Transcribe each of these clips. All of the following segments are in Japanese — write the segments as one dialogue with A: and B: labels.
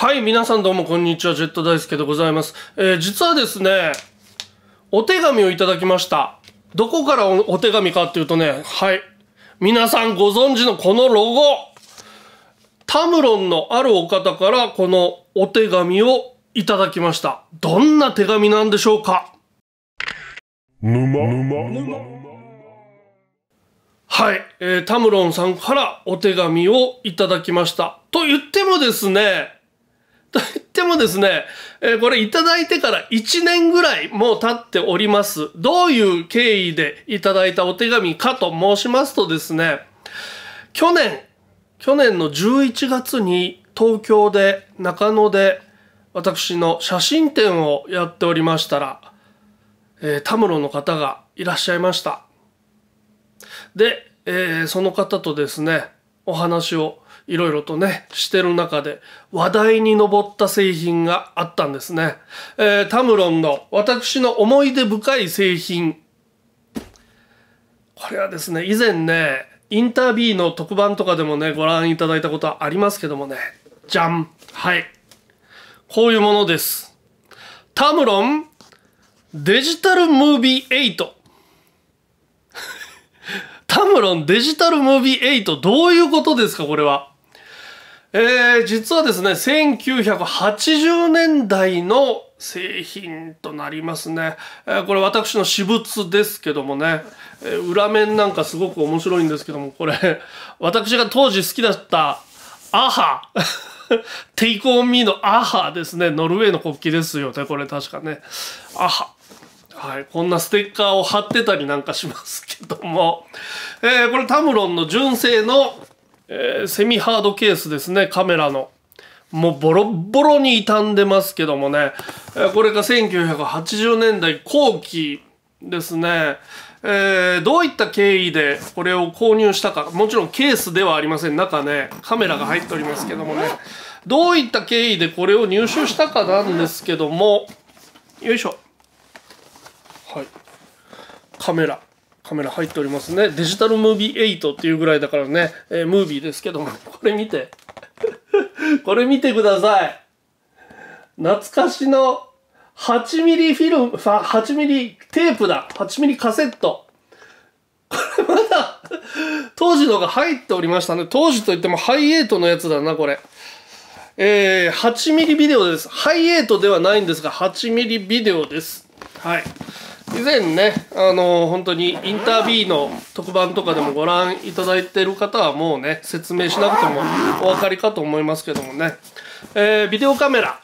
A: はい、皆さんどうもこんにちは、ジェット大輔でございます。えー、実はですね、お手紙をいただきました。どこからお手紙かっていうとね、はい、皆さんご存知のこのロゴ、タムロンのあるお方からこのお手紙をいただきました。どんな手紙なんでしょうかはい、えー、タムロンさんからお手紙をいただきました。と言ってもですね、と言ってもですね、えこれいただいてから1年ぐらいもう経っております。どういう経緯でいただいたお手紙かと申しますとですね、去年、去年の11月に東京で中野で私の写真展をやっておりましたら、えー、タムロの方がいらっしゃいました。で、えー、その方とですね、お話をいろいろとね、してる中で話題に上った製品があったんですね。えー、タムロンの私の思い出深い製品。これはですね、以前ね、インタービーの特番とかでもね、ご覧いただいたことはありますけどもね。じゃん。はい。こういうものです。タムロンデジタルムービー8。タムロンデジタルムービー8どういうことですかこれは。えー、実はですね、1980年代の製品となりますね。えー、これ私の私物ですけどもね、えー、裏面なんかすごく面白いんですけども、これ、私が当時好きだったアハ。テイクオンミーのアハですね。ノルウェーの国旗ですよね。これ確かね。アハ。はい。こんなステッカーを貼ってたりなんかしますけども。えー、これタムロンの純正のえー、セミハードケースですね、カメラの。もうボロボロに傷んでますけどもね、これが1980年代後期ですね、えー、どういった経緯でこれを購入したか、もちろんケースではありません。中ね、カメラが入っておりますけどもね、どういった経緯でこれを入手したかなんですけども、よいしょ。はい。カメラ。カメラ入っておりますね。デジタルムービー8っていうぐらいだからね、えー、ムービーですけども、これ見て。これ見てください。懐かしの8ミリフィルム、8ミリテープだ。8ミリカセット。これまだ、当時のが入っておりましたね。当時といってもハイエイトのやつだな、これ。えー、8ミリビデオです。ハイエイトではないんですが、8ミリビデオです。はい。以前ねあの本当にインタービーの特番とかでもご覧いただいてる方はもうね説明しなくてもお分かりかと思いますけどもね、えー、ビデオカメラ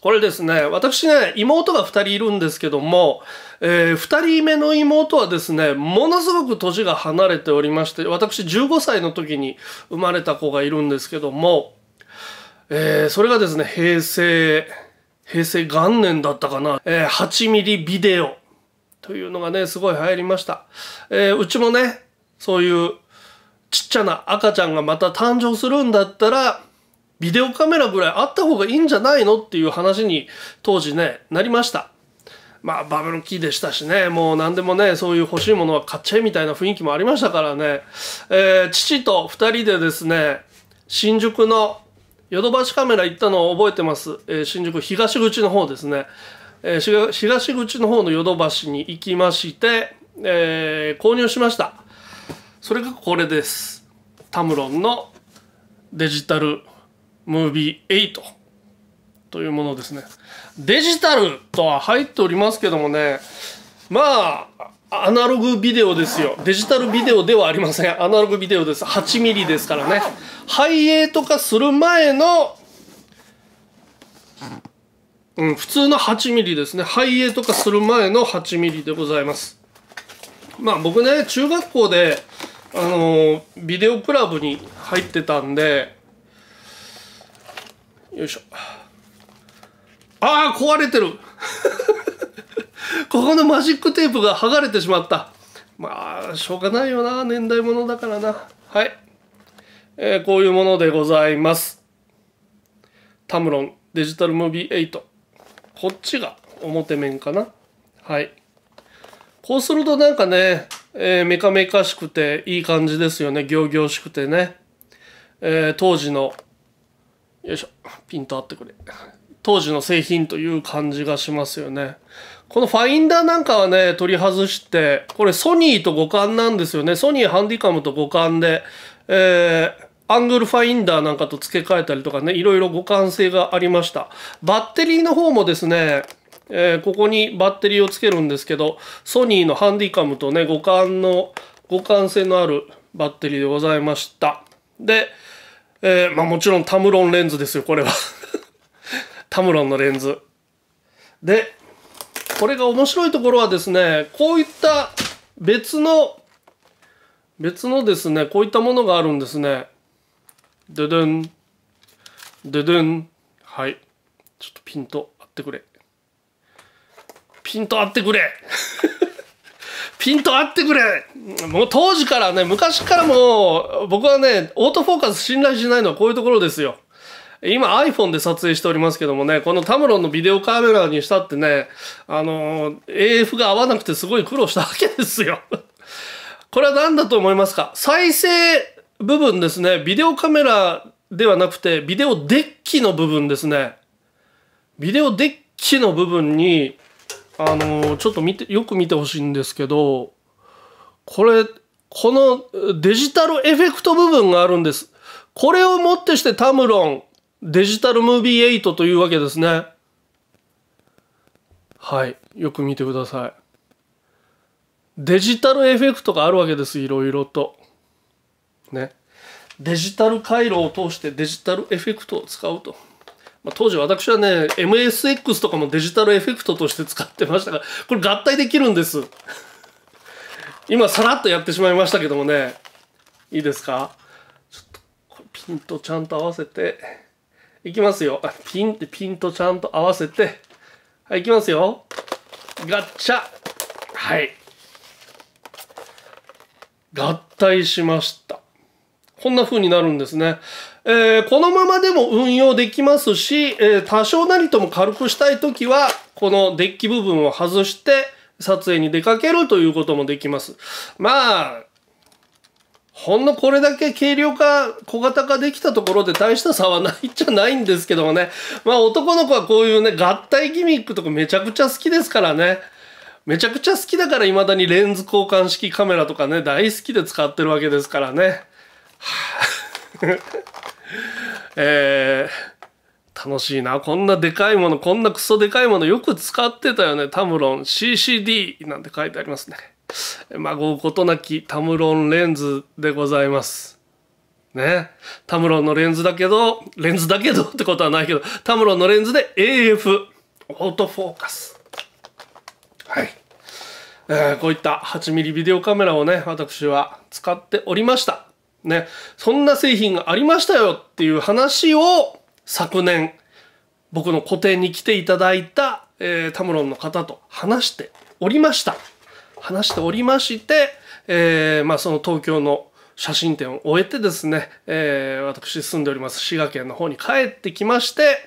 A: これですね私ね妹が2人いるんですけども、えー、2人目の妹はですねものすごく年が離れておりまして私15歳の時に生まれた子がいるんですけども、えー、それがですね平成平成元年だったかな、えー、8ミリビデオというのがね、すごい流行りました。えー、うちもね、そういうちっちゃな赤ちゃんがまた誕生するんだったら、ビデオカメラぐらいあった方がいいんじゃないのっていう話に当時ね、なりました。まあバブルーでしたしね、もう何でもね、そういう欲しいものは買っちゃえみたいな雰囲気もありましたからね、えー、父と二人でですね、新宿のヨドバシカメラ行ったのを覚えてます、えー、新宿東口の方ですね、えー、東口の方のヨドバシに行きまして、えー、購入しましたそれがこれですタムロンのデジタルムービー8というものですねデジタルとは入っておりますけどもねまあアナログビデオですよデジタルビデオではありませんアナログビデオです8ミリですからねエーとかする前のうん普通の8ミリですねエーとかする前の8ミリでございますまあ僕ね中学校であのー、ビデオクラブに入ってたんでよいしょああ壊れてるここのマジックテープが剥がれてしまったまあしょうがないよな年代物だからなはい、えー、こういうものでございますタムロンデジタルムービー8こっちが表面かなはいこうするとなんかね、えー、メカメカしくていい感じですよね行々しくてね、えー、当時のよいしょピンと合ってくれ当時の製品という感じがしますよねこのファインダーなんかはね、取り外して、これソニーと互換なんですよね。ソニーハンディカムと互換で、えー、アングルファインダーなんかと付け替えたりとかね、いろいろ互換性がありました。バッテリーの方もですね、えー、ここにバッテリーを付けるんですけど、ソニーのハンディカムとね、互換の、互換性のあるバッテリーでございました。で、えー、まあもちろんタムロンレンズですよ、これは タムロンのレンズ。で、これが面白いところはですね、こういった別の、別のですね、こういったものがあるんですね。ドドン。ドドン。はい。ちょっとピント合ってくれ。ピント合ってくれ ピント合ってくれもう当時からね、昔からもう、僕はね、オートフォーカス信頼しないのはこういうところですよ。今 iPhone で撮影しておりますけどもね、このタムロンのビデオカメラにしたってね、あの、AF が合わなくてすごい苦労したわけですよ。これは何だと思いますか再生部分ですね。ビデオカメラではなくて、ビデオデッキの部分ですね。ビデオデッキの部分に、あの、ちょっと見て、よく見てほしいんですけど、これ、このデジタルエフェクト部分があるんです。これをもってしてタムロン、デジタルムービー8というわけですね。はい。よく見てください。デジタルエフェクトがあるわけです。いろいろと。ね。デジタル回路を通してデジタルエフェクトを使うと。まあ、当時私はね、MSX とかもデジタルエフェクトとして使ってましたが、これ合体できるんです。今さらっとやってしまいましたけどもね。いいですかちょっと、ピンとちゃんと合わせて。いきますよ。ピンってピンとちゃんと合わせて。はい、いきますよ。ガッチャはい。合体しました。こんな風になるんですね。えー、このままでも運用できますし、えー、多少なりとも軽くしたいときは、このデッキ部分を外して撮影に出かけるということもできます。まあ、ほんのこれだけ軽量化、小型化できたところで大した差はないじゃないんですけどもね。まあ男の子はこういうね、合体ギミックとかめちゃくちゃ好きですからね。めちゃくちゃ好きだから未だにレンズ交換式カメラとかね、大好きで使ってるわけですからね。えー、楽しいな。こんなでかいもの、こんなクソでかいものよく使ってたよね。タムロン CCD なんて書いてありますね。まあ、ごことなきタムロンレンズでございます。ね。タムロンのレンズだけど、レンズだけどってことはないけど、タムロンのレンズで AF、オートフォーカス。はい。えー、こういった8ミリビデオカメラをね、私は使っておりました。ね。そんな製品がありましたよっていう話を昨年、僕の個展に来ていただいた、えー、タムロンの方と話しておりました。話しておりまして、えー、まあ、その東京の写真展を終えてですね、えー、私住んでおります滋賀県の方に帰ってきまして、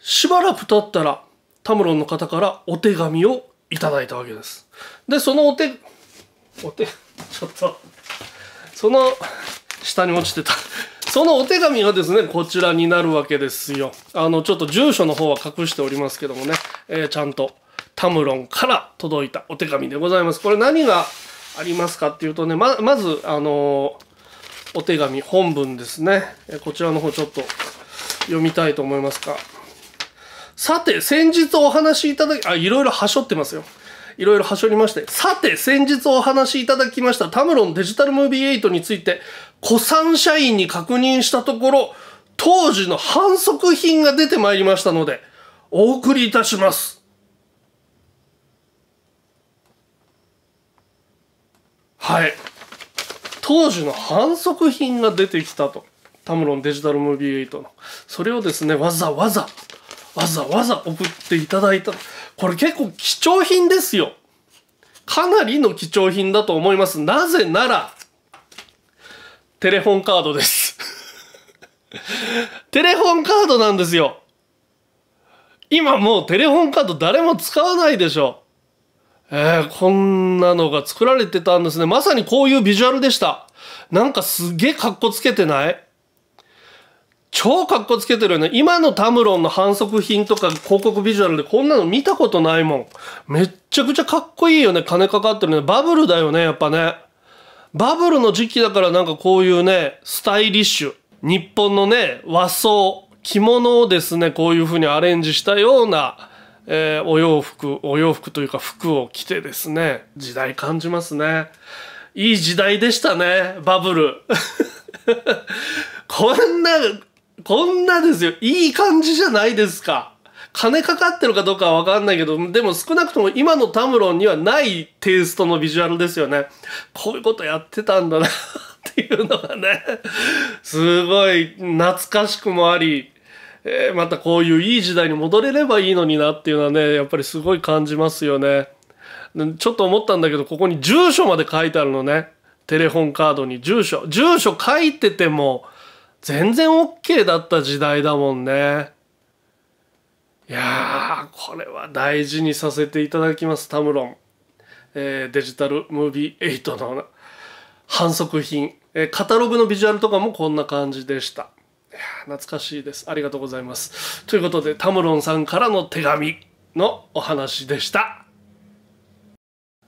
A: しばらく経ったら、タムロンの方からお手紙をいただいたわけです。で、そのお手、お手、ちょっと、その、下に落ちてた。そのお手紙がですね、こちらになるわけですよ。あの、ちょっと住所の方は隠しておりますけどもね、えー、ちゃんと。タムロンから届いたお手紙でございます。これ何がありますかっていうとね、ま、まず、あのお手紙本文ですね。こちらの方ちょっと読みたいと思いますか。さて、先日お話しいただき、あ、いろいろはしょってますよ。いろいろはしょりまして。さて、先日お話しいただきましたタムロンデジタルムービー8について、古参社員に確認したところ、当時の反則品が出てまいりましたので、お送りいたします。はい当時の反則品が出てきたとタムロンデジタルムービー8のそれをですねわざわざわざわざ送っていただいたこれ結構貴重品ですよかなりの貴重品だと思いますなぜならテレフォンカードです テレフォンカードなんですよ今もうテレフォンカード誰も使わないでしょえー、こんなのが作られてたんですね。まさにこういうビジュアルでした。なんかすげえかっこつけてない超かっこつけてるよね。今のタムロンの反則品とか広告ビジュアルでこんなの見たことないもん。めっちゃくちゃかっこいいよね。金かかってるね。バブルだよね、やっぱね。バブルの時期だからなんかこういうね、スタイリッシュ。日本のね、和装、着物をですね、こういう風にアレンジしたような、えー、お洋服お洋服というか服を着てですね時代感じますねいい時代でしたねバブル こんなこんなですよいい感じじゃないですか金かかってるかどうかはわかんないけど、でも少なくとも今のタムロンにはないテイストのビジュアルですよね。こういうことやってたんだなっていうのがね、すごい懐かしくもあり、えー、またこういういい時代に戻れればいいのになっていうのはねやっぱりすごい感じますよねちょっと思ったんだけどここに住所まで書いてあるのねテレホンカードに住所住所書いてても全然 OK だった時代だもんねいやこれは大事にさせていただきますタムロン、えー、デジタルムービー8の反則品、えー、カタログのビジュアルとかもこんな感じでした懐かしいです。ありがとうございます。ということで、タムロンさんからの手紙のお話でした。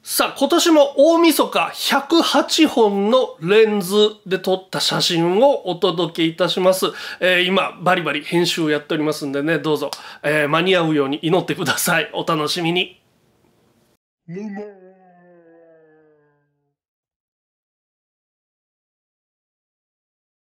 A: さあ、今年も大晦日108本のレンズで撮った写真をお届けいたします。えー、今、バリバリ編集やっておりますんでね、どうぞ、えー、間に合うように祈ってください。お楽しみに。